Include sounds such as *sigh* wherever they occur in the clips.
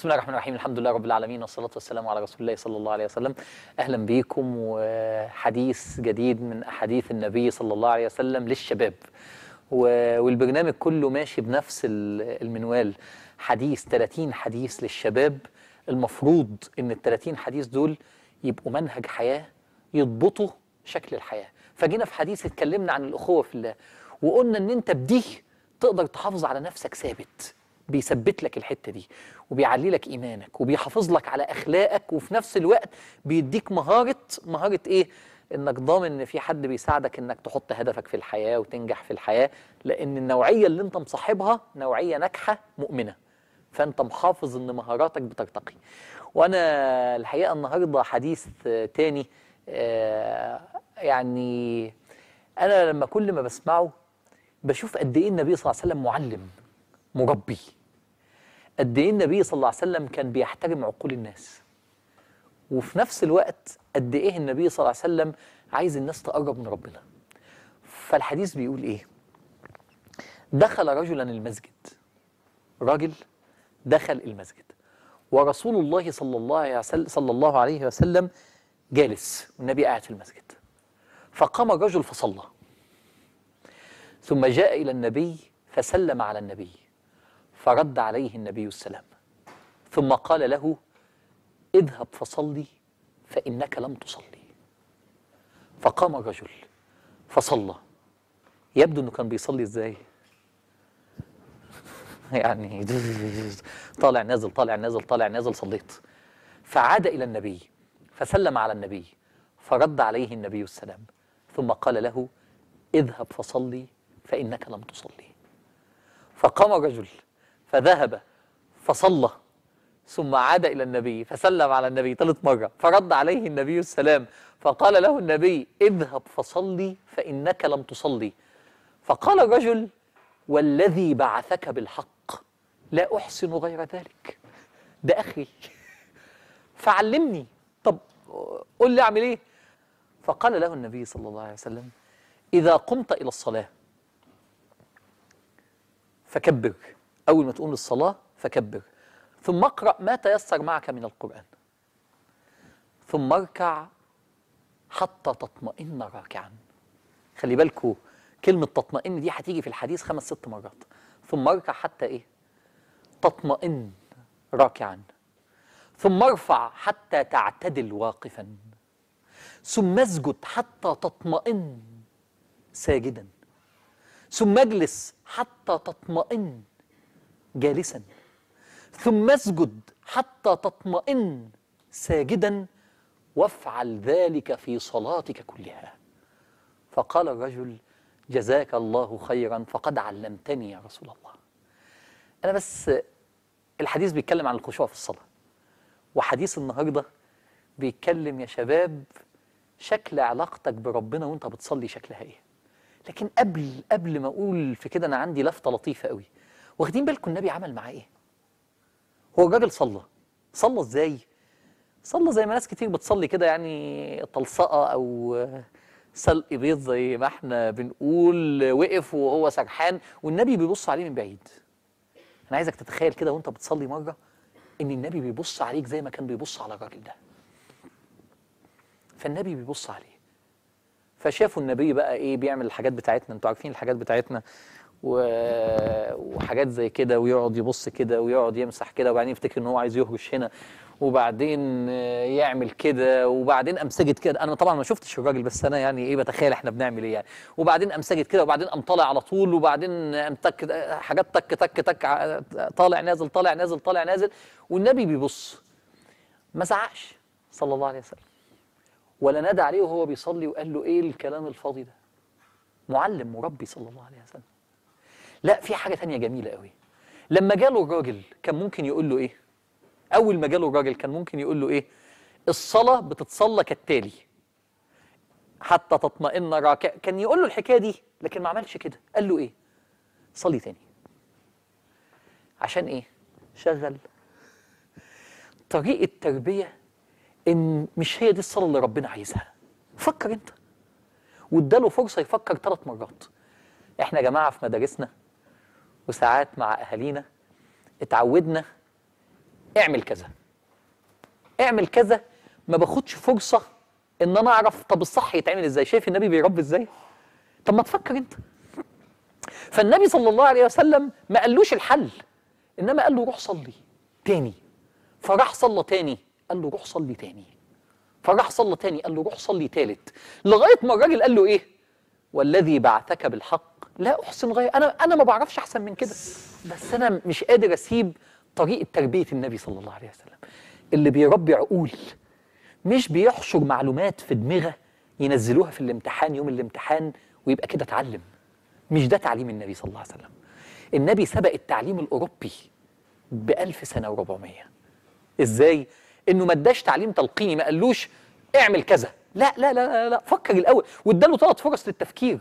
بسم الله الرحمن الرحيم الحمد لله رب العالمين والصلاة والسلام على رسول الله صلى الله عليه وسلم أهلا بيكم وحديث جديد من أحاديث النبي صلى الله عليه وسلم للشباب والبرنامج كله ماشي بنفس المنوال حديث 30 حديث للشباب المفروض ان ال 30 حديث دول يبقوا منهج حياة يضبطوا شكل الحياة فجينا في حديث اتكلمنا عن الأخوة في الله وقلنا ان انت بديه تقدر تحافظ على نفسك ثابت بيثبت لك الحته دي وبيعلي لك ايمانك وبيحافظ لك على اخلاقك وفي نفس الوقت بيديك مهاره مهاره ايه انك ضامن ان في حد بيساعدك انك تحط هدفك في الحياه وتنجح في الحياه لان النوعيه اللي انت مصاحبها نوعيه ناجحه مؤمنه فانت محافظ ان مهاراتك بترتقي وانا الحقيقه النهارده حديث تاني آه، يعني انا لما كل ما بسمعه بشوف قد ايه النبي صلى الله عليه وسلم معلم مربي قد ايه النبي صلى الله عليه وسلم كان بيحترم عقول الناس وفي نفس الوقت قد ايه النبي صلى الله عليه وسلم عايز الناس تقرب من ربنا فالحديث بيقول ايه دخل رجلا المسجد راجل دخل المسجد ورسول الله صلى الله صلى الله عليه وسلم جالس والنبي قاعد في المسجد فقام الرجل فصلى ثم جاء الى النبي فسلم على النبي فرد عليه النبي السلام ثم قال له اذهب فصلي فإنك لم تصلي فقام الرجل فصلى يبدو أنه كان بيصلي إزاي *laughs* يعني *laughs* طالع نازل طالع نازل طالع نازل صليت فعاد إلى النبي فسلم على النبي فرد عليه النبي السلام ثم قال له اذهب فصلي فإنك لم تصلي فقام الرجل فذهب فصلى ثم عاد إلى النبي فسلم على النبي ثالث مرة فرد عليه النبي السلام فقال له النبي اذهب فصلي فإنك لم تصلي فقال الرجل والذي بعثك بالحق لا أحسن غير ذلك ده أخي *laughs* فعلمني طب قل لي أعمل إيه فقال له النبي صلى الله عليه وسلم إذا قمت إلى الصلاة فكبر أول ما تقوم للصلاة فكبر ثم اقرأ ما تيسر معك من القرآن ثم اركع حتى تطمئن راكعا خلي بالكو كلمة تطمئن دي هتيجي في الحديث خمس ست مرات ثم اركع حتى ايه تطمئن راكعا ثم ارفع حتى تعتدل واقفا ثم اسجد حتى تطمئن ساجدا ثم اجلس حتى تطمئن جالسا ثم اسجد حتى تطمئن ساجدا وافعل ذلك في صلاتك كلها فقال الرجل جزاك الله خيرا فقد علمتني يا رسول الله أنا بس الحديث بيتكلم عن الخشوع في الصلاة وحديث النهاردة بيتكلم يا شباب شكل علاقتك بربنا وانت بتصلي شكلها ايه لكن قبل قبل ما اقول في كده انا عندي لفته لطيفه قوي واخدين بالكم النبي عمل معاه ايه هو الراجل صلى صلى ازاي صلى زي ما ناس كتير بتصلي كده يعني طلصقه او سلق بيض زي ما احنا بنقول وقف وهو سرحان والنبي بيبص عليه من بعيد انا عايزك تتخيل كده وانت بتصلي مره ان النبي بيبص عليك زي ما كان بيبص على الراجل ده فالنبي بيبص عليه فشافوا النبي بقى ايه بيعمل الحاجات بتاعتنا انتوا عارفين الحاجات بتاعتنا وحاجات زي كده ويقعد يبص كده ويقعد يمسح كده وبعدين يفتكر ان هو عايز يهرش هنا وبعدين يعمل كده وبعدين امسجد كده انا طبعا ما شفتش الراجل بس انا يعني ايه بتخيل احنا بنعمل ايه يعني وبعدين امسجد كده وبعدين ام طالع على طول وبعدين ام تك حاجات تك تك تك طالع نازل طالع نازل طالع نازل والنبي بيبص ما زعقش صلى الله عليه وسلم ولا نادى عليه وهو بيصلي وقال له ايه الكلام الفاضي ده معلم مربي صلى الله عليه وسلم لا في حاجة تانية جميلة قوي لما جاله الراجل كان ممكن يقول له إيه أول ما جاله الراجل كان ممكن يقول له إيه الصلاة بتتصلى كالتالي حتى تطمئن راكع كان يقول له الحكاية دي لكن ما عملش كده قال له إيه صلي تاني عشان إيه شغل طريقة تربية إن مش هي دي الصلاة اللي ربنا عايزها فكر أنت واداله فرصة يفكر ثلاث مرات احنا يا جماعه في مدارسنا وساعات مع أهالينا اتعودنا اعمل كذا اعمل كذا ما باخدش فرصة ان انا اعرف طب الصح يتعمل ازاي شايف النبي بيربي ازاي طب ما تفكر انت فالنبي صلى الله عليه وسلم ما قالوش الحل انما قال له روح صلي تاني فراح صلى تاني قال له روح صلي تاني فراح صلى تاني قال له روح صلي تالت لغايه ما الراجل قال له ايه والذي بعثك بالحق لا احسن غير انا انا ما بعرفش احسن من كده بس انا مش قادر اسيب طريقه تربيه النبي صلى الله عليه وسلم اللي بيربي عقول مش بيحشر معلومات في دماغه ينزلوها في الامتحان يوم الامتحان ويبقى كده اتعلم مش ده تعليم النبي صلى الله عليه وسلم النبي سبق التعليم الاوروبي بألف سنه و400 ازاي انه ما اداش تعليم تلقيني ما قالوش اعمل كذا لا لا لا لا لا فكر الاول واداله ثلاث فرص للتفكير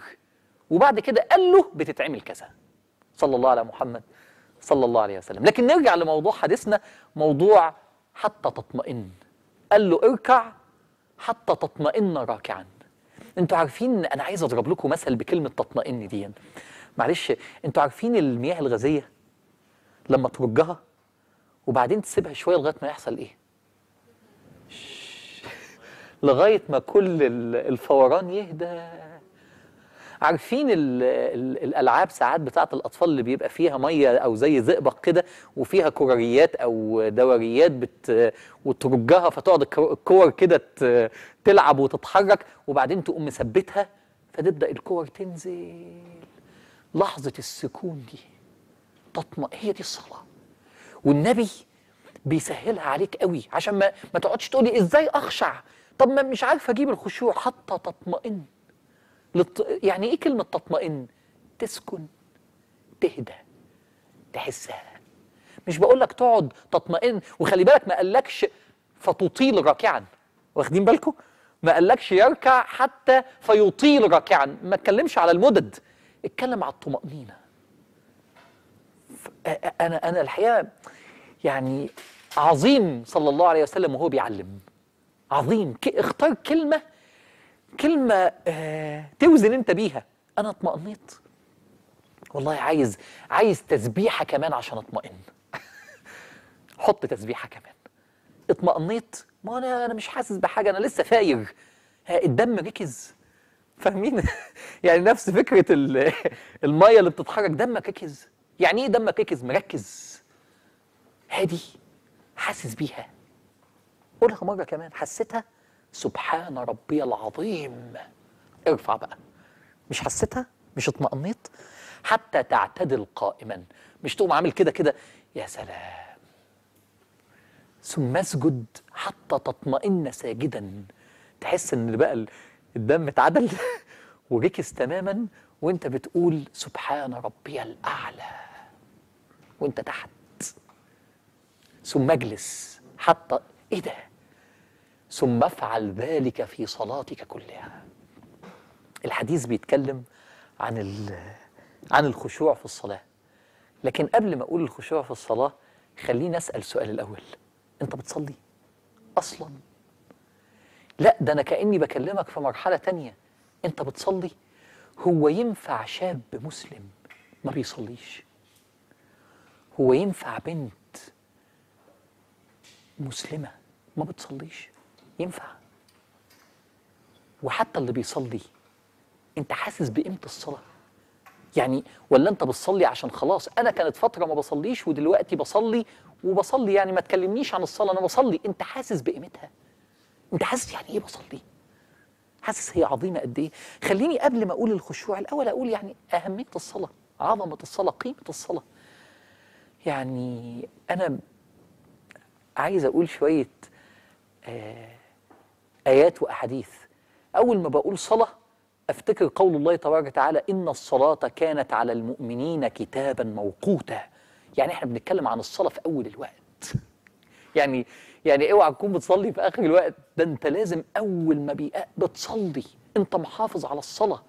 وبعد كده قال له بتتعمل كذا صلى الله على محمد صلى الله عليه وسلم لكن نرجع لموضوع حديثنا موضوع حتى تطمئن قال له اركع حتى تطمئن راكعا انتوا عارفين انا عايز اضرب لكم مثل بكلمه تطمئن دي معلش انتوا عارفين المياه الغازيه لما ترجها وبعدين تسيبها شويه لغايه ما يحصل ايه لغايه ما كل الفوران يهدى عارفين الالعاب ساعات بتاعه الاطفال اللي بيبقى فيها ميه او زي زئبق كده وفيها كراريات او دوريات بت وترجها فتقعد الكور كده تلعب وتتحرك وبعدين تقوم مثبتها فتبدا الكور تنزل لحظه السكون دي تطمئن هي دي الصلاه والنبي بيسهلها عليك قوي عشان ما ما تقعدش تقولي ازاي اخشع طب ما مش عارف اجيب الخشوع حتى تطمئن لط... يعني ايه كلمه تطمئن تسكن تهدى تحسها مش بقول لك تقعد تطمئن وخلي بالك ما قالكش فتطيل راكعا واخدين بالكم ما قالكش يركع حتى فيطيل راكعا ما اتكلمش على المدد اتكلم على الطمأنينة انا انا الحقيقه يعني عظيم صلى الله عليه وسلم وهو بيعلم عظيم اختار كلمه كلمه آه توزن انت بيها انا اطمأنيت والله عايز عايز تسبيحه كمان عشان اطمئن *laughs* حط تسبيحه كمان اطمأنيت ما انا انا مش حاسس بحاجه انا لسه فاير الدم ركز فاهمين *laughs* يعني نفس فكره *laughs* الميه اللي بتتحرك دمك ركز يعني ايه دمك ركز مركز هادي حاسس بيها قولها مرة كمان حسيتها سبحان ربي العظيم ارفع بقى مش حسيتها مش اطمأنيت حتى تعتدل قائما مش تقوم عامل كده كده يا سلام ثم اسجد حتى تطمئن ساجدا تحس ان بقى الدم اتعدل *laughs* وركز تماما وانت بتقول سبحان ربي الاعلى وانت تحت ثم اجلس حتى ايه ده ثم افعل ذلك في صلاتك كلها الحديث بيتكلم عن عن الخشوع في الصلاة لكن قبل ما أقول الخشوع في الصلاة خليني أسأل السؤال الأول أنت بتصلي أصلا لا ده أنا كأني بكلمك في مرحلة تانية أنت بتصلي هو ينفع شاب مسلم ما بيصليش هو ينفع بنت مسلمة ما بتصليش ينفع وحتى اللي بيصلي انت حاسس بقيمه الصلاه يعني ولا انت بتصلي عشان خلاص انا كانت فتره ما بصليش ودلوقتي بصلي وبصلي يعني ما تكلمنيش عن الصلاه انا بصلي انت حاسس بقيمتها انت حاسس يعني ايه بصلي حاسس هي عظيمه قد ايه خليني قبل ما اقول الخشوع الاول اقول يعني اهميه الصلاه عظمه الصلاه قيمه الصلاه يعني انا عايز اقول شويه آه آيات وأحاديث أول ما بقول صلاة أفتكر قول الله تبارك وتعالى إن الصلاة كانت على المؤمنين كتابا موقوتا يعني إحنا بنتكلم عن الصلاة في أول الوقت يعني يعني اوعى تكون بتصلي في اخر الوقت ده انت لازم اول ما بتصلي انت محافظ على الصلاه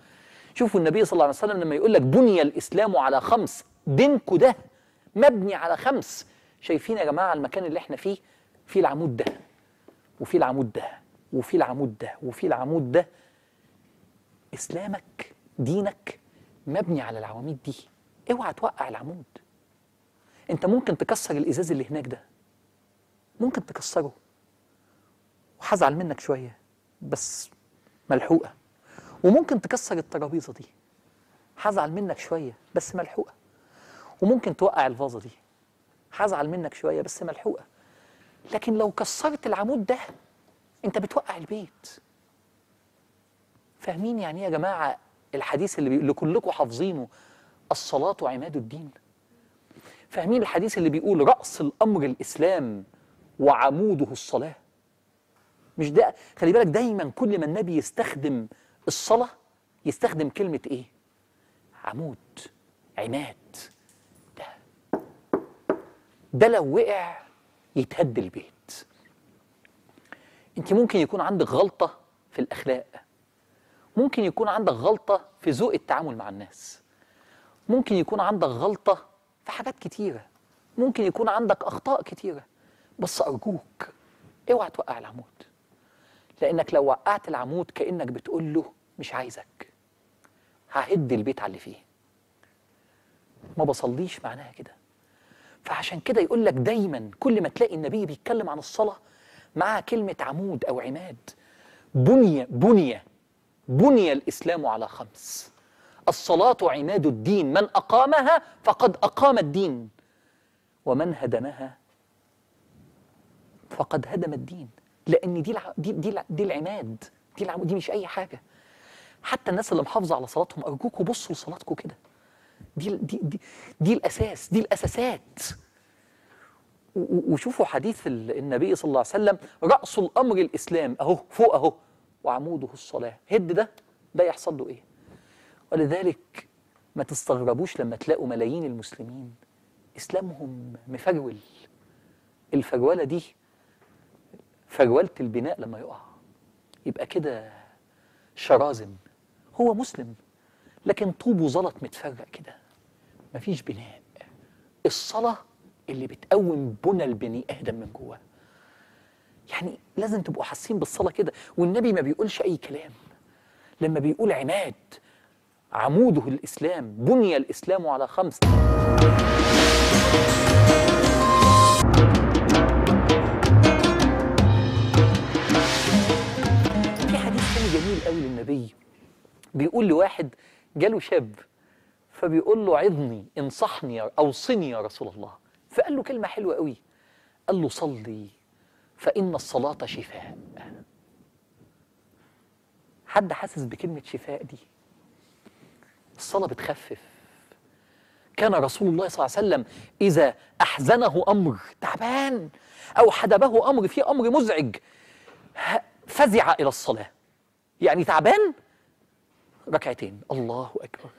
شوفوا النبي صلى الله عليه وسلم لما يقول لك بني الاسلام على خمس دينكو ده مبني على خمس شايفين يا جماعه المكان اللي احنا فيه في العمود ده وفي العمود ده وفي العمود ده وفي العمود ده اسلامك دينك مبني على العواميد دي اوعى توقع العمود انت ممكن تكسر الازاز اللي هناك ده ممكن تكسره وهزعل منك شويه بس ملحوقه وممكن تكسر الترابيزه دي هزعل منك شويه بس ملحوقه وممكن توقع الفازه دي هزعل منك شويه بس ملحوقه لكن لو كسرت العمود ده انت بتوقع البيت فاهمين يعني إيه يا جماعه الحديث اللي, بي... اللي كلكم حافظينه الصلاه عماد الدين فاهمين الحديث اللي بيقول راس الامر الاسلام وعموده الصلاه مش ده خلي بالك دايما كل ما النبي يستخدم الصلاه يستخدم كلمه ايه عمود عماد ده ده لو وقع يتهد البيت انت ممكن يكون عندك غلطه في الاخلاق ممكن يكون عندك غلطه في ذوق التعامل مع الناس ممكن يكون عندك غلطه في حاجات كتيره ممكن يكون عندك اخطاء كتيره بس ارجوك اوعى توقع العمود لانك لو وقعت العمود كانك بتقول له مش عايزك ههد البيت على اللي فيه ما بصليش معناها كده فعشان كده يقول لك دايما كل ما تلاقي النبي بيتكلم عن الصلاه مع كلمة عمود أو عماد بني بني بني الإسلام على خمس الصلاة عماد الدين من أقامها فقد أقام الدين ومن هدمها فقد هدم الدين لأن دي الع... دي دي, دي العماد دي العمود دي مش أي حاجة حتى الناس اللي محافظة على صلاتهم أرجوكوا بصوا لصلاتكم كده دي, دي دي دي الأساس دي الأساسات وشوفوا حديث النبي صلى الله عليه وسلم رأس الأمر الإسلام أهو فوق أهو وعموده الصلاة هد ده ده يحصل له إيه ولذلك ما تستغربوش لما تلاقوا ملايين المسلمين إسلامهم مفرول الفرولة دي فرولة البناء لما يقع يبقى كده شرازم هو مسلم لكن طوبه زلط متفرق كده مفيش بناء الصلاه اللي بتقوم بنى البني ادم من جواه يعني لازم تبقوا حاسين بالصلاه كده والنبي ما بيقولش اي كلام لما بيقول عماد عموده الاسلام بني الاسلام على خمس في حديث تاني جميل قوي للنبي بيقول لواحد جاله شاب فبيقول له عظني انصحني اوصني يا رسول الله فقال له كلمة حلوة قوي قال له صلي فإن الصلاة شفاء حد حاسس بكلمة شفاء دي الصلاة بتخفف كان رسول الله صلى الله عليه وسلم إذا أحزنه أمر تعبان أو حدبه أمر فيه أمر مزعج فزع إلى الصلاة يعني تعبان ركعتين الله أكبر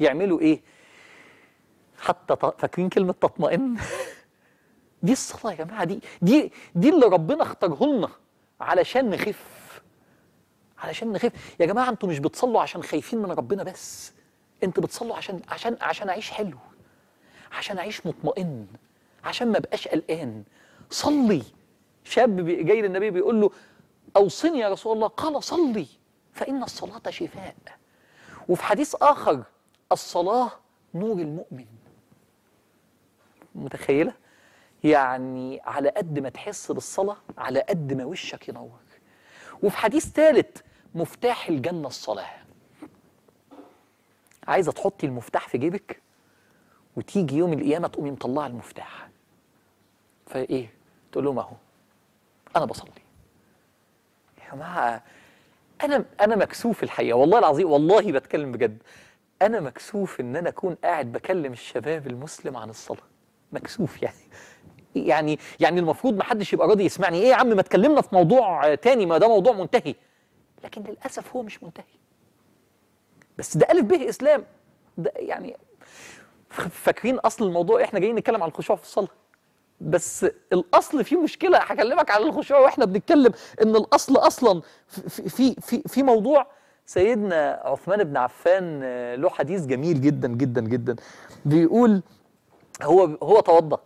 يعملوا إيه حتى فاكرين كلمه تطمئن دي الصلاه يا جماعه دي دي دي اللي ربنا اختاره لنا علشان نخف علشان نخف يا جماعه انتوا مش بتصلوا عشان خايفين من ربنا بس انتوا بتصلوا عشان عشان عشان اعيش حلو عشان اعيش مطمئن عشان ما ابقاش قلقان صلي شاب جاي للنبي بيقول له اوصني يا رسول الله قال صلي فان الصلاه شفاء وفي حديث اخر الصلاه نور المؤمن متخيلة يعني على قد ما تحس بالصلاة على قد ما وشك ينور وفي حديث ثالث مفتاح الجنة الصلاة عايزة تحطي المفتاح في جيبك وتيجي يوم القيامة تقومي مطلعة المفتاح فإيه تقول لهم أهو أنا بصلي يا جماعة أنا أنا مكسوف الحقيقة والله العظيم والله بتكلم بجد أنا مكسوف إن أنا أكون قاعد بكلم الشباب المسلم عن الصلاة مكسوف يعني يعني يعني المفروض ما حدش يبقى راضي يسمعني ايه يا عم ما تكلمنا في موضوع تاني ما ده موضوع منتهي لكن للاسف هو مش منتهي بس ده الف به اسلام ده يعني فاكرين اصل الموضوع احنا جايين نتكلم عن الخشوع في الصلاه بس الاصل فيه مشكله هكلمك على الخشوع واحنا بنتكلم ان الاصل اصلا في في في, في موضوع سيدنا عثمان بن عفان له حديث جميل جدا جدا جدا بيقول هو هو توضى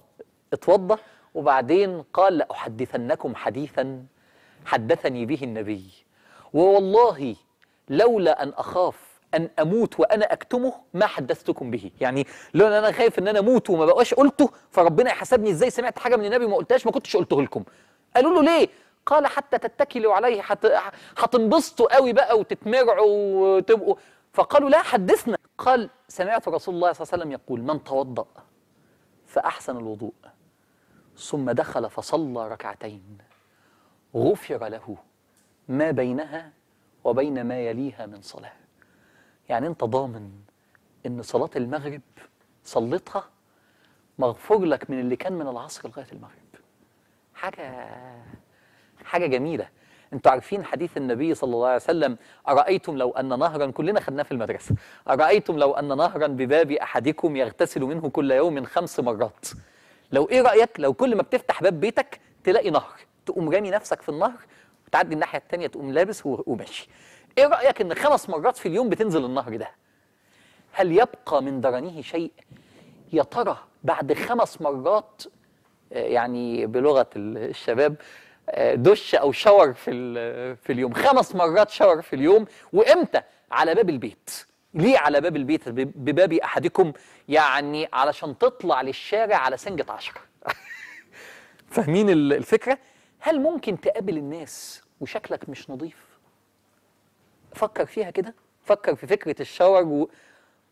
اتوضى وبعدين قال لأحدثنكم حديثا حدثني به النبي ووالله لولا أن أخاف أن أموت وأنا أكتمه ما حدثتكم به يعني لو أنا خايف أن أنا أموت وما بقاش قلته فربنا يحاسبني إزاي سمعت حاجة من النبي ما قلتهاش ما كنتش قلته لكم قالوا له ليه قال حتى تتكلوا عليه هتنبسطوا قوي بقى وتتمرعوا وتبقوا فقالوا لا حدثنا قال سمعت رسول الله صلى الله عليه وسلم يقول من توضأ فأحسن الوضوء ثم دخل فصلى ركعتين غفر له ما بينها وبين ما يليها من صلاة يعني أنت ضامن أن صلاة المغرب صليتها مغفور لك من اللي كان من العصر لغاية المغرب حاجة حاجة جميلة انتوا عارفين حديث النبي صلى الله عليه وسلم ارايتم لو ان نهرا كلنا خدناه في المدرسه ارايتم لو ان نهرا بباب احدكم يغتسل منه كل يوم من خمس مرات لو ايه رايك لو كل ما بتفتح باب بيتك تلاقي نهر تقوم رامي نفسك في النهر وتعدي الناحيه الثانيه تقوم لابس وماشي ايه رايك ان خمس مرات في اليوم بتنزل النهر ده هل يبقى من درنه شيء يا ترى بعد خمس مرات آه، يعني بلغه الشباب دش او شاور في في اليوم خمس مرات شاور في اليوم وامتى على باب البيت ليه على باب البيت بباب احدكم يعني علشان تطلع للشارع على سنجة عشرة *laughs* فاهمين الفكرة هل ممكن تقابل الناس وشكلك مش نظيف فكر فيها كده فكر في فكرة الشاور و...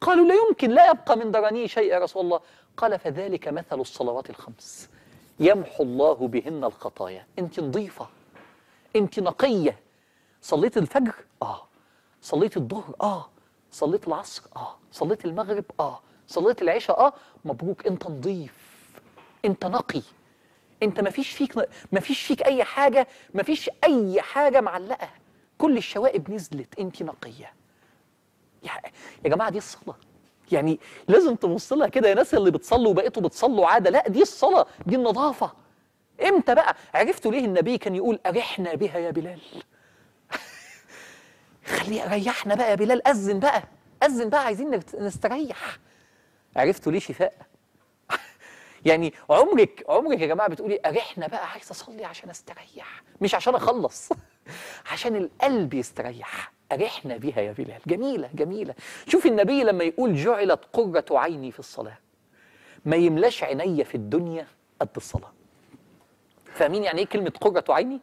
قالوا لا يمكن لا يبقى من درني شيء يا رسول الله قال فذلك مثل الصلوات الخمس يمحو الله بهن الخطايا انت نظيفه انت نقيه صليت الفجر اه صليت الظهر اه صليت العصر اه صليت المغرب اه صليت العشاء اه مبروك انت نظيف انت نقي انت مفيش فيك مفيش فيك اي حاجه مفيش اي حاجه معلقه كل الشوائب نزلت انت نقيه يا جماعه دي الصلاه يعني لازم تبص لها كده يا ناس اللي بتصلوا وبقيتوا بتصلوا عاده لا دي الصلاه دي النظافه امتى بقى عرفتوا ليه النبي كان يقول ارحنا بها يا بلال *laughs* خلي ريحنا بقى يا بلال اذن بقى اذن بقى عايزين نستريح عرفتوا ليه شفاء *laughs* يعني عمرك عمرك يا جماعه بتقولي اريحنا بقى عايز اصلي عشان استريح مش عشان اخلص *laughs* عشان القلب يستريح أرحنا بها يا بلال جميلة جميلة شوف النبي لما يقول جعلت قرة عيني في الصلاة ما يملاش عيني في الدنيا قد الصلاة فاهمين يعني إيه كلمة قرة عيني؟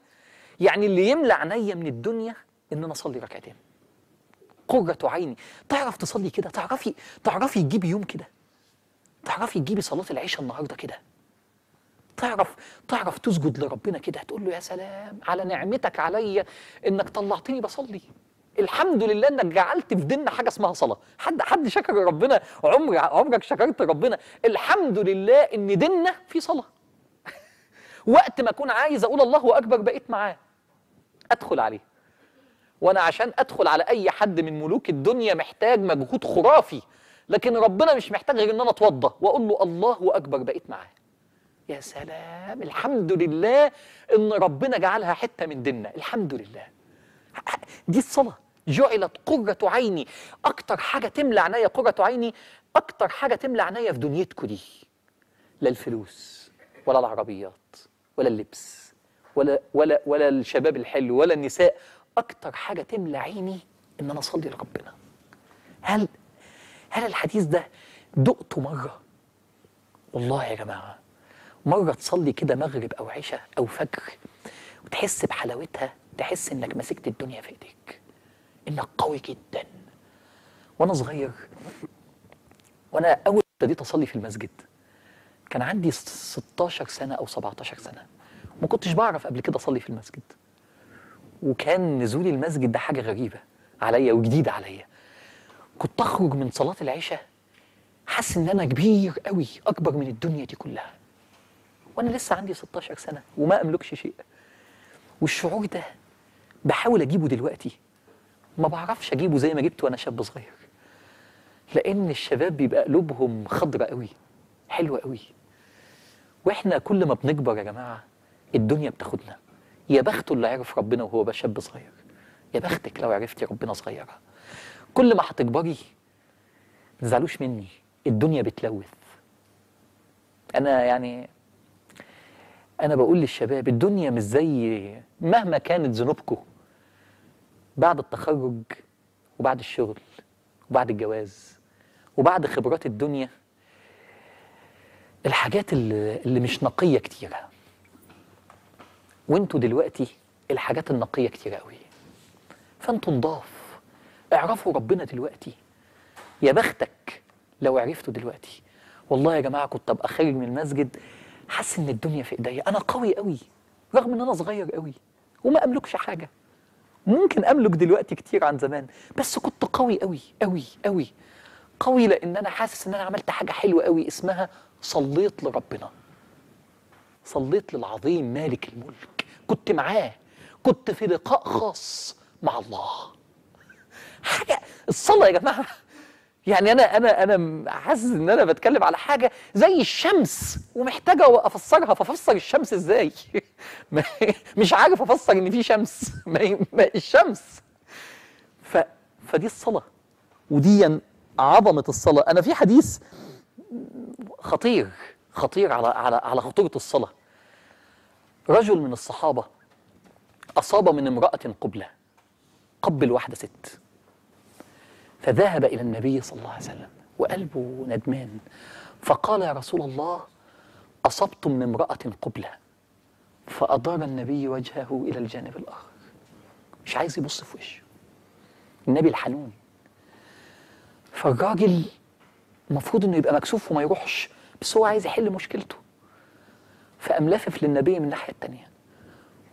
يعني اللي يملى عيني من الدنيا إن أنا أصلي ركعتين قرة عيني تعرف تصلي كده تعرفي تعرفي تجيبي يوم كده تعرفي تجيبي صلاة العشاء النهاردة كده تعرف تعرف تسجد لربنا كده تقول له يا سلام على نعمتك عليا انك طلعتني بصلي الحمد لله انك جعلت في ديننا حاجه اسمها صلاه حد حد شكر ربنا عمر عمرك شكرت ربنا الحمد لله ان ديننا فيه صلاه *laughs* وقت ما اكون عايز اقول الله اكبر بقيت معاه ادخل عليه وانا عشان ادخل على اي حد من ملوك الدنيا محتاج مجهود خرافي لكن ربنا مش محتاج غير ان انا اتوضى واقول له الله اكبر بقيت معاه يا سلام الحمد لله ان ربنا جعلها حته من ديننا الحمد لله دي الصلاه جعلت قرة عيني أكتر حاجة تملى عينيا قرة عيني أكتر حاجة تملى عينيا في دنيتكم دي لا الفلوس ولا العربيات ولا اللبس ولا ولا ولا الشباب الحلو ولا النساء أكتر حاجة تملى عيني إن أنا أصلي لربنا هل هل الحديث ده دقته مرة والله يا جماعة مرة تصلي كده مغرب أو عشاء أو فجر وتحس بحلاوتها تحس إنك مسكت الدنيا في إيديك انك قوي جدا وانا صغير وانا اول ابتديت اصلي في المسجد كان عندي 16 سنه او 17 سنه ما كنتش بعرف قبل كده اصلي في المسجد وكان نزولي المسجد ده حاجه غريبه عليا وجديده عليا كنت اخرج من صلاه العشاء حاسس ان انا كبير قوي اكبر من الدنيا دي كلها وانا لسه عندي 16 سنه وما املكش شيء والشعور ده بحاول اجيبه دلوقتي ما بعرفش اجيبه زي ما جبته وانا شاب صغير لان الشباب بيبقى قلوبهم خضرة قوي حلوة قوي واحنا كل ما بنكبر يا جماعة الدنيا بتاخدنا يا بخته اللي عرف ربنا وهو شاب صغير يا بختك لو عرفتي ربنا صغيرة كل ما هتكبري ما تزعلوش مني الدنيا بتلوث انا يعني انا بقول للشباب الدنيا مش زي مهما كانت ذنوبكم بعد التخرج وبعد الشغل وبعد الجواز وبعد خبرات الدنيا الحاجات اللي, مش نقيه كتيره وانتوا دلوقتي الحاجات النقيه كتيره قوي فانتوا نضاف اعرفوا ربنا دلوقتي يا بختك لو عرفته دلوقتي والله يا جماعه كنت ابقى خارج من المسجد حاسس ان الدنيا في ايديا انا قوي قوي رغم ان انا صغير قوي وما املكش حاجه ممكن املك دلوقتي كتير عن زمان بس كنت قوي قوي قوي قوي قوي لان انا حاسس ان انا عملت حاجه حلوه قوي اسمها صليت لربنا صليت للعظيم مالك الملك كنت معاه كنت في لقاء خاص مع الله حاجه الصلاه يا جماعه يعني انا انا انا حاسس ان انا بتكلم على حاجه زي الشمس ومحتاجه افسرها فافسر الشمس ازاي *laughs* مش عارف افسر ان في شمس *laughs* ما الشمس ف فدي الصلاه ودي عظمه الصلاه انا في حديث خطير خطير على على على خطوره الصلاه رجل من الصحابه اصاب من امراه قبله قبل واحده ست فذهب إلى النبي صلى الله عليه وسلم وقلبه ندمان فقال يا رسول الله أصبت من امرأة قبلة فأدار النبي وجهه إلى الجانب الآخر مش عايز يبص في وشه النبي الحنون فالراجل المفروض انه يبقى مكسوف وما يروحش بس هو عايز يحل مشكلته فقام لافف للنبي من الناحيه الثانيه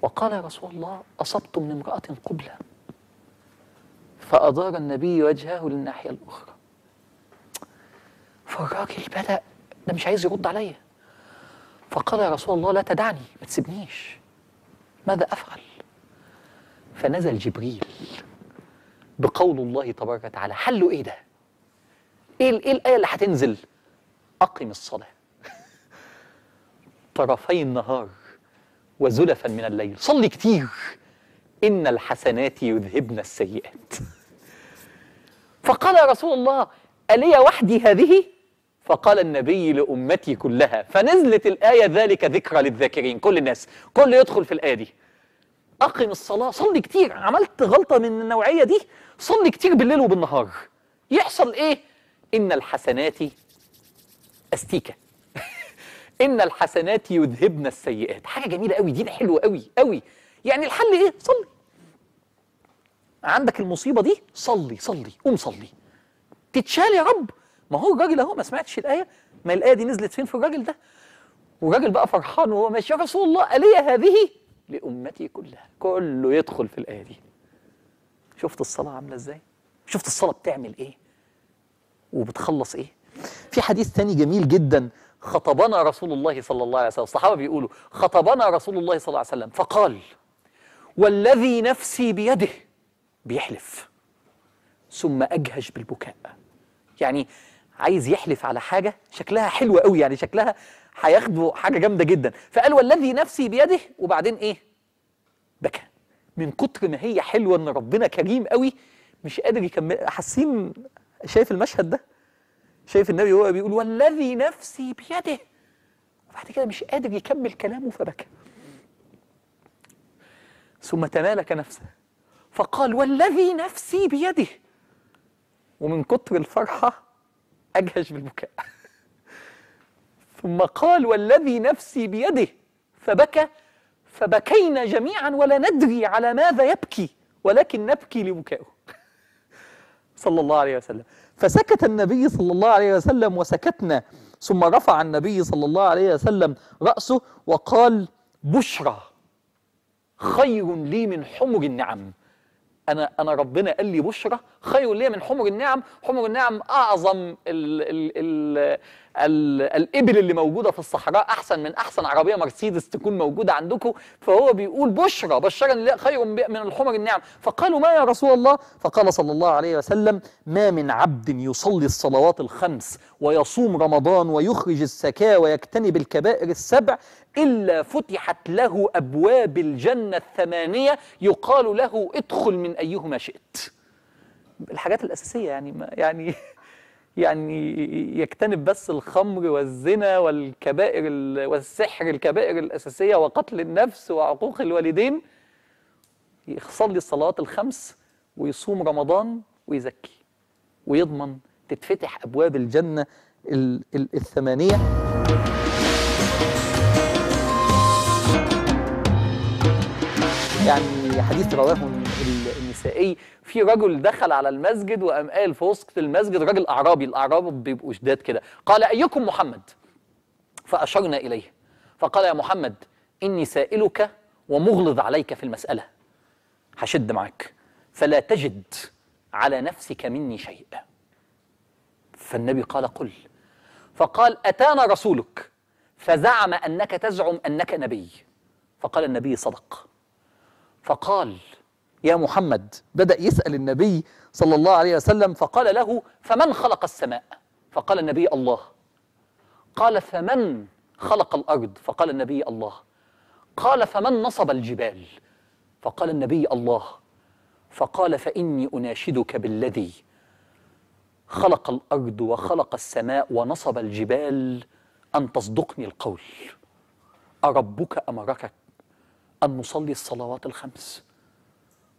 وقال يا رسول الله اصبت من امراه قبله فأدار النبي وجهه للناحية الأخرى فالراجل بدأ ده مش عايز يرد عليا فقال يا رسول الله لا تدعني ما تسيبنيش ماذا أفعل فنزل جبريل بقول الله تبارك وتعالى حله إيه ده إيه, إيه الآية اللي هتنزل أقم الصلاة طرفي النهار وزلفا من الليل صلي كتير إن الحسنات يذهبن السيئات فقال رسول الله ألي وحدي هذه؟ فقال النبي لأمتي كلها فنزلت الآية ذلك ذكرى للذاكرين كل الناس كل يدخل في الآية دي أقم الصلاة صلي كتير عملت غلطة من النوعية دي صلي كتير بالليل وبالنهار يحصل إيه؟ إن الحسنات أستيكة *laughs* إن الحسنات يذهبن السيئات حاجة جميلة قوي دي حلوة قوي قوي يعني الحل إيه؟ صلي عندك المصيبه دي صلي صلي قوم صلي تتشال يا رب ما هو الراجل اهو ما سمعتش الايه ما الايه دي نزلت فين في الراجل ده والراجل بقى فرحان وهو ماشي يا رسول الله الي هذه لامتي كلها كله يدخل في الايه دي شفت الصلاه عامله ازاي شفت الصلاه بتعمل ايه وبتخلص ايه في حديث ثاني جميل جدا خطبنا رسول الله صلى الله عليه وسلم الصحابه بيقولوا خطبنا رسول الله صلى الله عليه وسلم فقال والذي نفسي بيده بيحلف ثم أجهش بالبكاء يعني عايز يحلف على حاجة شكلها حلوة قوي يعني شكلها هياخدوا حاجة جامدة جدا فقال والذي نفسي بيده وبعدين إيه بكى من كتر ما هي حلوة إن ربنا كريم قوي مش قادر يكمل حاسين شايف المشهد ده شايف النبي وهو بيقول والذي نفسي بيده وبعد كده مش قادر يكمل كلامه فبكى ثم تمالك نفسه فقال والذي نفسي بيده ومن كتر الفرحة أجهش بالبكاء *laughs* ثم قال والذي نفسي بيده فبكى فبكينا جميعا ولا ندري على ماذا يبكي ولكن نبكي لبكائه *laughs* صلى الله عليه وسلم فسكت النبي صلى الله عليه وسلم وسكتنا ثم رفع النبي صلى الله عليه وسلم رأسه وقال بشرى خير لي من حمر النعم انا انا ربنا قال لي بشرى خير لي من حمر النعم حمر النعم اعظم ال ال ال ال الابل اللي موجوده في الصحراء احسن من احسن عربيه مرسيدس تكون موجوده عندكم فهو بيقول بشرى لي خير من الحمر النعم فقالوا ما يا رسول الله فقال صلى الله عليه وسلم ما من عبد يصلي الصلوات الخمس ويصوم رمضان ويخرج الزكاه ويجتنب الكبائر السبع إلا فتحت له أبواب الجنة الثمانية يقال له ادخل من أيهما شئت الحاجات الأساسية يعني ما يعني *laughs* يعني يجتنب بس الخمر والزنا والكبائر والسحر الكبائر الأساسية وقتل النفس وعقوق الوالدين يصلي الصلوات الخمس ويصوم رمضان ويزكي ويضمن تتفتح أبواب الجنة الثمانية يعني حديث رواهم النسائي في رجل دخل على المسجد وقام قال في وسط المسجد راجل اعرابي الاعراب بيبقوا شداد كده قال ايكم محمد فاشرنا اليه فقال يا محمد اني سائلك ومغلظ عليك في المساله هشد معاك فلا تجد على نفسك مني شيء فالنبي قال قل فقال اتانا رسولك فزعم انك تزعم انك نبي فقال النبي صدق فقال يا محمد بدأ يسأل النبي صلى الله عليه وسلم فقال له فمن خلق السماء فقال النبي الله قال فمن خلق الأرض فقال النبي الله قال فمن نصب الجبال فقال النبي الله فقال فإني أناشدك بالذي خلق الأرض وخلق السماء ونصب الجبال أن تصدقني القول أربك أمركك أن نصلي الصلوات الخمس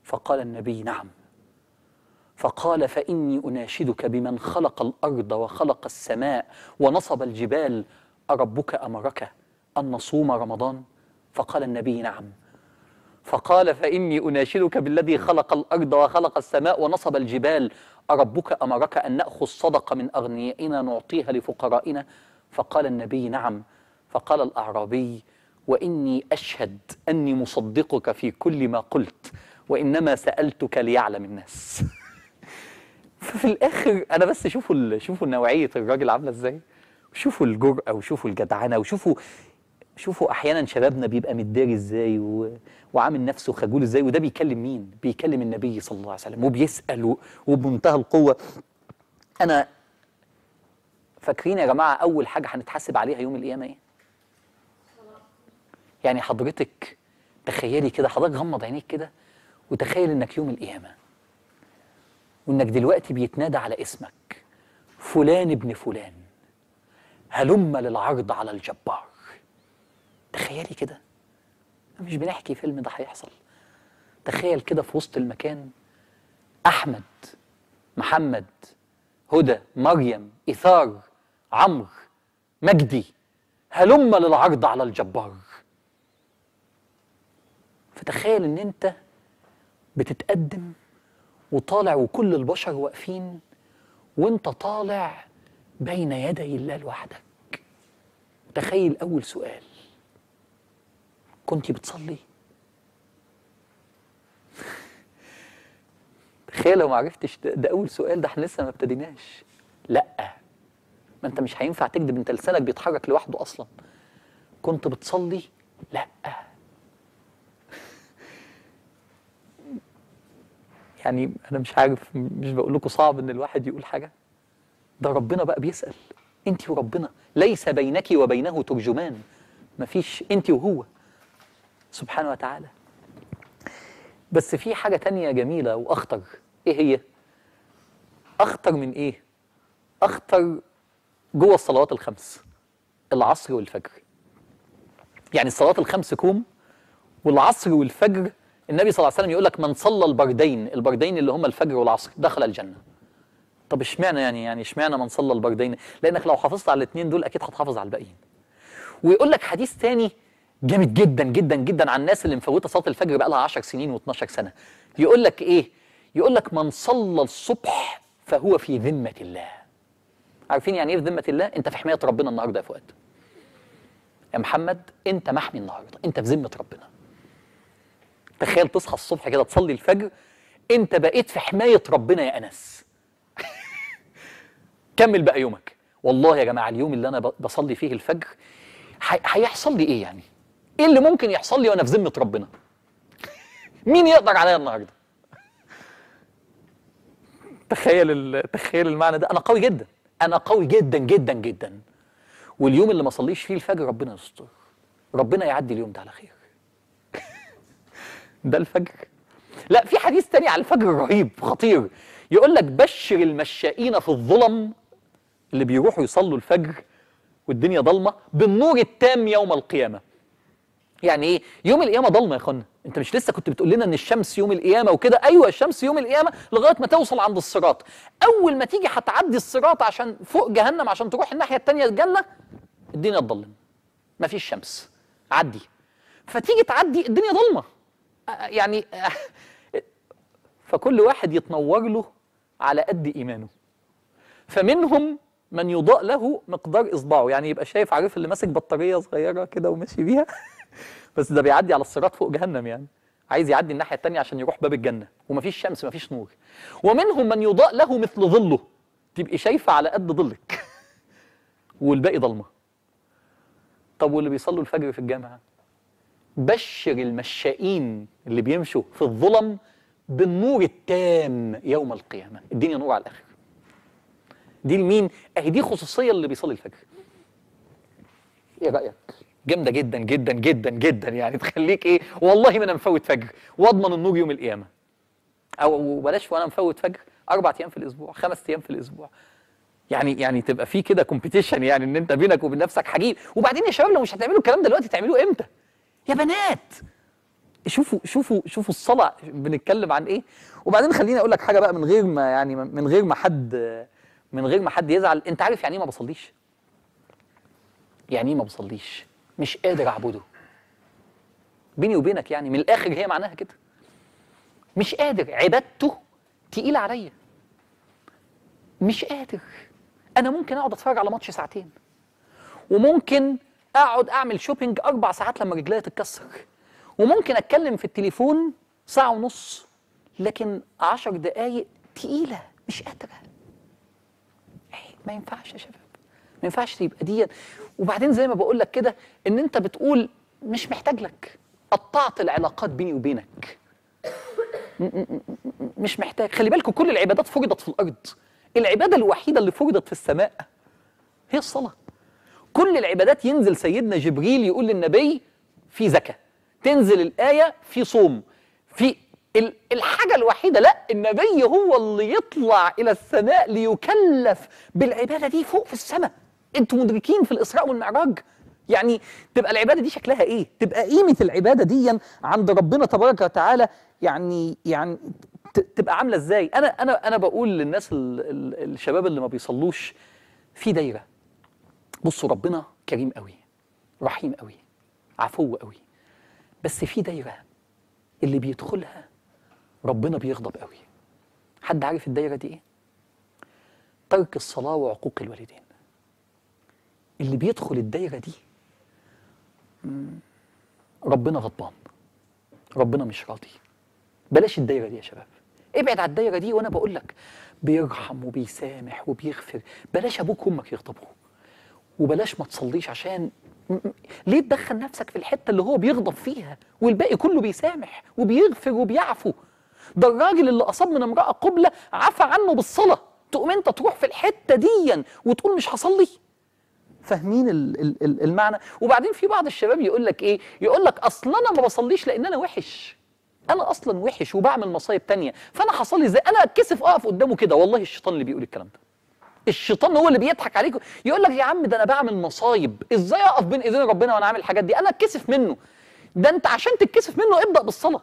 فقال النبي نعم فقال فإني أناشدك بمن خلق الأرض وخلق السماء ونصب الجبال أربك أمرك أن نصوم رمضان فقال النبي نعم فقال فإني أناشدك بالذي خلق الأرض وخلق السماء ونصب الجبال أربك أمرك أن نأخذ صدقة من أغنيائنا نعطيها لفقرائنا فقال النبي نعم فقال الأعرابي واني اشهد اني مصدقك في كل ما قلت وانما سالتك ليعلم الناس *laughs* ففي الاخر انا بس شوفوا شوفوا نوعيه الراجل عامله ازاي شوفوا الجرأه وشوفوا الجدعنه وشوفوا شوفوا احيانا شبابنا بيبقى متداري ازاي و... وعامل نفسه خجول ازاي وده بيكلم مين بيكلم النبي صلى الله عليه وسلم وبيسال وبمنتهى القوه انا فاكرين يا جماعه اول حاجه هنتحاسب عليها يوم القيامه ايه يعني حضرتك تخيلي كده حضرتك غمض عينيك كده وتخيل انك يوم القيامه وانك دلوقتي بيتنادى على اسمك فلان ابن فلان هلم للعرض على الجبار تخيلي كده مش بنحكي فيلم ده هيحصل تخيل كده في وسط المكان احمد محمد هدى مريم ايثار عمرو مجدي هلم للعرض على الجبار فتخيل ان انت بتتقدم وطالع وكل البشر واقفين وانت طالع بين يدي الله لوحدك تخيل اول سؤال كنت بتصلي تخيل لو ما عرفتش ده, ده اول سؤال ده احنا لسه ما ابتديناش لا ما انت مش هينفع تكذب انت لسانك بيتحرك لوحده اصلا كنت بتصلي لا يعني انا مش عارف مش بقول لكم صعب ان الواحد يقول حاجه ده ربنا بقى بيسال انت وربنا ليس بينك وبينه ترجمان مفيش انت وهو سبحانه وتعالى بس في حاجه تانية جميله واخطر ايه هي اخطر من ايه اخطر جوه الصلوات الخمس العصر والفجر يعني الصلوات الخمس كوم والعصر والفجر النبي صلى الله عليه وسلم يقول لك من صلى البردين البردين اللي هما الفجر والعصر دخل الجنه طب اشمعنى يعني يعني اشمعنى من صلى البردين لانك لو حافظت على الاثنين دول اكيد هتحافظ على الباقيين ويقول لك حديث ثاني جامد جدا جدا جدا عن الناس اللي مفوته صلاه الفجر بقى لها 10 سنين و12 سنه يقول لك ايه يقول لك من صلى الصبح فهو في ذمه الله عارفين يعني ايه في ذمه الله انت في حمايه ربنا النهارده يا فؤاد يا محمد انت محمي النهارده انت في ذمه ربنا تخيل تصحى الصبح كده تصلي الفجر انت بقيت في حمايه ربنا يا انس *laughs* كمل بقى يومك والله يا جماعه اليوم اللي انا بصلي فيه الفجر هيحصل لي ايه يعني ايه اللي ممكن يحصل لي وانا في ذمه ربنا *laughs* مين يقدر عليا النهارده تخيل تخيل المعنى ده انا قوي جدا انا قوي جدا جدا جدا واليوم اللي ما صليش فيه الفجر ربنا يستر ربنا يعدي اليوم ده على خير ده الفجر لا في حديث تاني على الفجر رهيب خطير يقول لك بشر المشائين في الظلم اللي بيروحوا يصلوا الفجر والدنيا ضلمه بالنور التام يوم القيامه يعني ايه يوم القيامه ضلمه يا اخوانا انت مش لسه كنت بتقول لنا ان الشمس يوم القيامه وكده ايوه الشمس يوم القيامه لغايه ما توصل عند الصراط اول ما تيجي هتعدي الصراط عشان فوق جهنم عشان تروح الناحيه التانية الجنه الدنيا ما مفيش شمس عدي فتيجي تعدي الدنيا ضلمه يعني *laughs* فكل واحد يتنور له على قد إيمانه فمنهم من يضاء له مقدار إصبعه يعني يبقى شايف عارف اللي ماسك بطارية صغيرة كده وماشي بيها *laughs* بس ده بيعدي على الصراط فوق جهنم يعني عايز يعدي الناحية التانية عشان يروح باب الجنة ومفيش شمس مفيش نور ومنهم من يضاء له مثل ظله تبقي شايفة على قد ظلك *laughs* والباقي ضلمة طب واللي بيصلوا الفجر في الجامعة بشر المشائين اللي بيمشوا في الظلم بالنور التام يوم القيامة الدنيا نور على الآخر دي لمين؟ أهي دي خصوصية اللي بيصلي الفجر إيه رأيك؟ جامدة جدا جدا جدا جدا يعني تخليك إيه؟ والله ما أنا مفوت فجر وأضمن النور يوم القيامة أو بلاش وأنا مفوت فجر أربع أيام في الأسبوع خمس أيام في الأسبوع يعني يعني تبقى في كده كومبيتيشن يعني ان انت بينك وبين نفسك حقيقي وبعدين يا شباب لو مش هتعملوا الكلام ده دلوقتي تعملوه امتى؟ يا بنات شوفوا شوفوا شوفوا الصلع بنتكلم عن ايه وبعدين خليني اقول لك حاجه بقى من غير ما يعني من غير ما حد من غير ما حد يزعل انت عارف يعني ايه ما بصليش يعني ايه ما بصليش مش قادر اعبده بيني وبينك يعني من الاخر هي معناها كده مش قادر عبادته تقيله عليا مش قادر انا ممكن اقعد اتفرج على ماتش ساعتين وممكن اقعد اعمل شوبينج اربع ساعات لما رجليا تتكسر وممكن اتكلم في التليفون ساعه ونص لكن عشر دقايق تقيله مش قادره إيه، ما ينفعش يا شباب ما ينفعش تبقى دي وبعدين زي ما بقول لك كده ان انت بتقول مش محتاج لك قطعت العلاقات بيني وبينك مش محتاج خلي بالكم كل العبادات فرضت في الارض العباده الوحيده اللي فرضت في السماء هي الصلاه كل العبادات ينزل سيدنا جبريل يقول للنبي في زكاه تنزل الايه في صوم في الحاجة الوحيدة لا النبي هو اللي يطلع إلى السماء ليكلف بالعبادة دي فوق في السماء أنتم مدركين في الإسراء والمعراج يعني تبقى العبادة دي شكلها إيه تبقى قيمة العبادة دي عند ربنا تبارك وتعالى يعني يعني تبقى عاملة إزاي أنا أنا أنا بقول للناس الشباب اللي ما بيصلوش في دايرة بصوا ربنا كريم قوي رحيم قوي عفو قوي بس في دايره اللي بيدخلها ربنا بيغضب قوي حد عارف الدايره دي ايه ترك الصلاه وعقوق الوالدين اللي بيدخل الدايره دي ربنا غضبان ربنا مش راضي بلاش الدايره دي يا شباب ابعد على الدايره دي وانا بقول لك بيرحم وبيسامح وبيغفر بلاش ابوك وامك يغضبوا وبلاش ما تصليش عشان ليه تدخل نفسك في الحته اللي هو بيغضب فيها والباقي كله بيسامح وبيغفر وبيعفو ده الراجل اللي اصاب من امراه قبله عفى عنه بالصلاه تقوم انت تروح في الحته ديا وتقول مش هصلي فاهمين المعنى وبعدين في بعض الشباب يقول لك ايه يقول لك اصلا انا ما بصليش لان انا وحش انا اصلا وحش وبعمل مصايب تانية فانا هصلي ازاي انا اتكسف اقف قدامه كده والله الشيطان اللي بيقول الكلام ده الشيطان هو اللي بيضحك عليك يقول لك يا عم ده انا بعمل مصايب ازاي اقف بين ايدين ربنا وانا عامل الحاجات دي انا اتكسف منه ده انت عشان تتكسف منه ابدا بالصلاه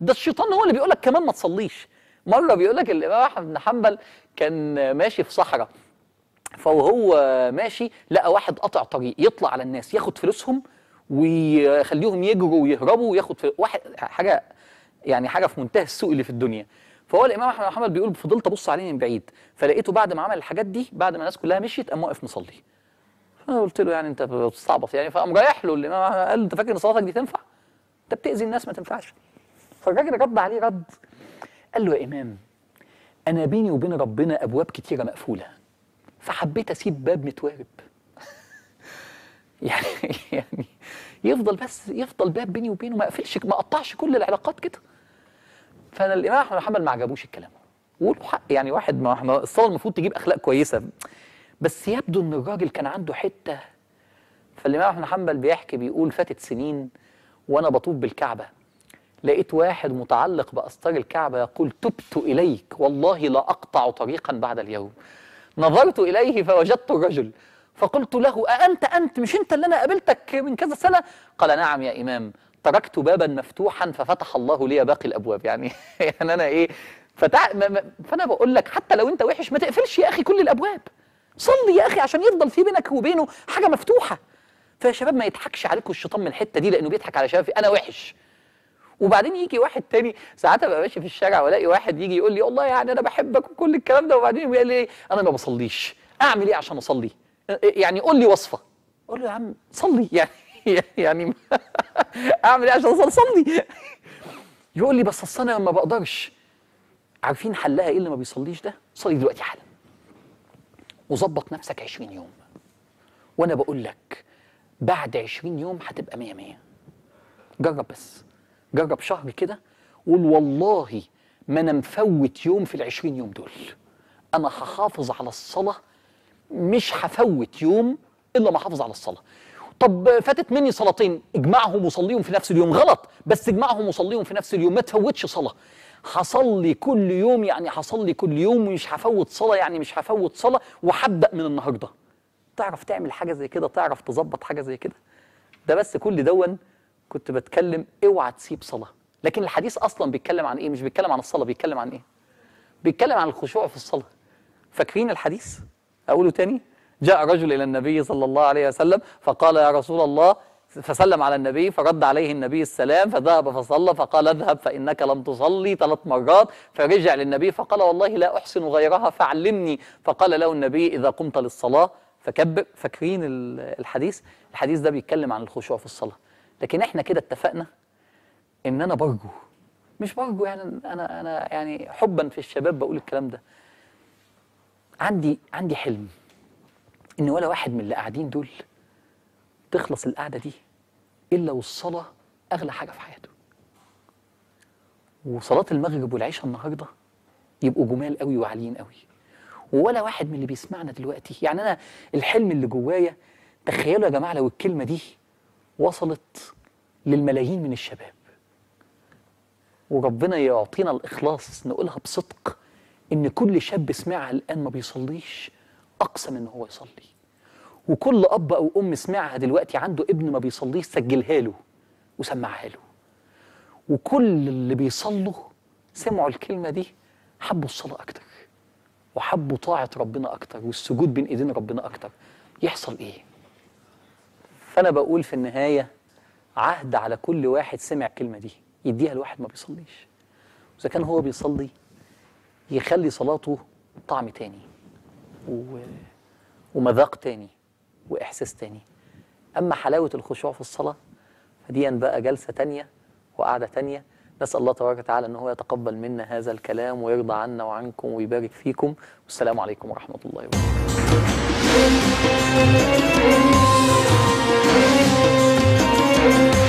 ده الشيطان هو اللي بيقول لك كمان ما تصليش مره بيقول لك الامام احمد بن حنبل كان ماشي في صحراء فهو ماشي لقى واحد قطع طريق يطلع على الناس ياخد فلوسهم ويخليهم يجروا ويهربوا وياخد واحد حاجه يعني حاجه في منتهى السوء اللي في الدنيا فهو الامام احمد محمد بيقول فضلت ابص عليه من بعيد فلقيته بعد ما عمل الحاجات دي بعد ما الناس كلها مشيت قام واقف مصلي فانا قلت له يعني انت بتستعبط يعني فقام رايح له الامام قال انت فاكر ان صلاتك دي تنفع؟ انت بتاذي الناس ما تنفعش فالراجل رد عليه رد قال له يا امام انا بيني وبين ربنا ابواب كتيره مقفوله فحبيت اسيب باب متوارب *laughs* يعني يعني يفضل بس يفضل باب بيني وبينه ما اقفلش ما اقطعش كل العلاقات كده فالامام احمد محمد ما عجبوش الكلام وله حق يعني واحد ما احنا الصلاه المفروض تجيب اخلاق كويسه بس يبدو ان الراجل كان عنده حته فالامام احمد حنبل بيحكي بيقول فاتت سنين وانا بطوب بالكعبه لقيت واحد متعلق باستار الكعبه يقول تبت اليك والله لا اقطع طريقا بعد اليوم نظرت اليه فوجدت الرجل فقلت له أأنت أنت مش أنت اللي أنا قابلتك من كذا سنة قال نعم يا إمام تركت بابا مفتوحا ففتح الله لي باقي الابواب يعني *laughs* يعني انا ايه فتع... ما... ما... فانا بقول لك حتى لو انت وحش ما تقفلش يا اخي كل الابواب صلي يا اخي عشان يفضل في بينك وبينه حاجه مفتوحه فيا شباب ما يضحكش عليكم الشيطان من الحته دي لانه بيضحك على شباب انا وحش وبعدين يجي واحد تاني ساعات ابقى ماشي في الشارع والاقي واحد يجي يقول لي والله يعني انا بحبك وكل الكلام ده وبعدين يقول لي ايه انا ما بصليش اعمل ايه عشان اصلي يعني قول لي وصفه اقول له يا عم صلي يعني *laughs* يعني اعمل ايه عشان صلي يقول لي بس اصل انا ما بقدرش عارفين حلها ايه اللي ما بيصليش ده صلي دلوقتي حالا وظبط نفسك 20 يوم وانا بقول لك بعد 20 يوم هتبقى 100 100 جرب بس جرب شهر كده قول والله ما انا مفوت يوم في ال 20 يوم دول انا هحافظ على الصلاه مش هفوت يوم الا ما احافظ على الصلاه طب فاتت مني صلاتين اجمعهم وصليهم في نفس اليوم غلط بس اجمعهم وصليهم في نفس اليوم ما تفوتش صلاه هصلي كل يوم يعني هصلي كل يوم ومش هفوت صلاه يعني مش هفوت صلاه وحبق من النهارده تعرف تعمل حاجه زي كده تعرف تظبط حاجه زي كده ده بس كل دون كنت بتكلم اوعى تسيب صلاه لكن الحديث اصلا بيتكلم عن ايه مش بيتكلم عن الصلاه بيتكلم عن ايه بيتكلم عن الخشوع في الصلاه فاكرين الحديث اقوله تاني جاء رجل إلى النبي صلى الله عليه وسلم فقال يا رسول الله فسلم على النبي فرد عليه النبي السلام فذهب فصلى فقال اذهب فإنك لم تصلي ثلاث مرات فرجع للنبي فقال والله لا أحسن غيرها فعلمني فقال له النبي إذا قمت للصلاة فكبر فاكرين الحديث الحديث ده بيتكلم عن الخشوع في الصلاة لكن احنا كده اتفقنا ان انا برجو مش برجو يعني انا انا يعني حبا في الشباب بقول الكلام ده عندي عندي حلم ان ولا واحد من اللي قاعدين دول تخلص القعده دي الا والصلاه اغلى حاجه في حياته وصلاه المغرب والعشاء النهارده يبقوا جمال قوي وعاليين قوي ولا واحد من اللي بيسمعنا دلوقتي يعني انا الحلم اللي جوايا تخيلوا يا جماعه لو الكلمه دي وصلت للملايين من الشباب وربنا يعطينا الاخلاص نقولها بصدق ان كل شاب سمعها الان ما بيصليش اقسم ان هو يصلي وكل اب او ام سمعها دلوقتي عنده ابن ما بيصليش سجلها له وسمعها له وكل اللي بيصلوا سمعوا الكلمه دي حبوا الصلاه اكتر وحبوا طاعه ربنا اكتر والسجود بين ايدين ربنا اكتر يحصل ايه فانا بقول في النهايه عهد على كل واحد سمع الكلمه دي يديها لواحد ما بيصليش وإذا كان هو بيصلي يخلي صلاته طعم تاني و... ومذاق تاني وإحساس تاني أما حلاوة الخشوع في الصلاة فدي بقى جلسة تانية وقعدة تانية نسأل الله تبارك وتعالى أن هو يتقبل منا هذا الكلام ويرضى عنا وعنكم ويبارك فيكم والسلام عليكم ورحمة الله وبركاته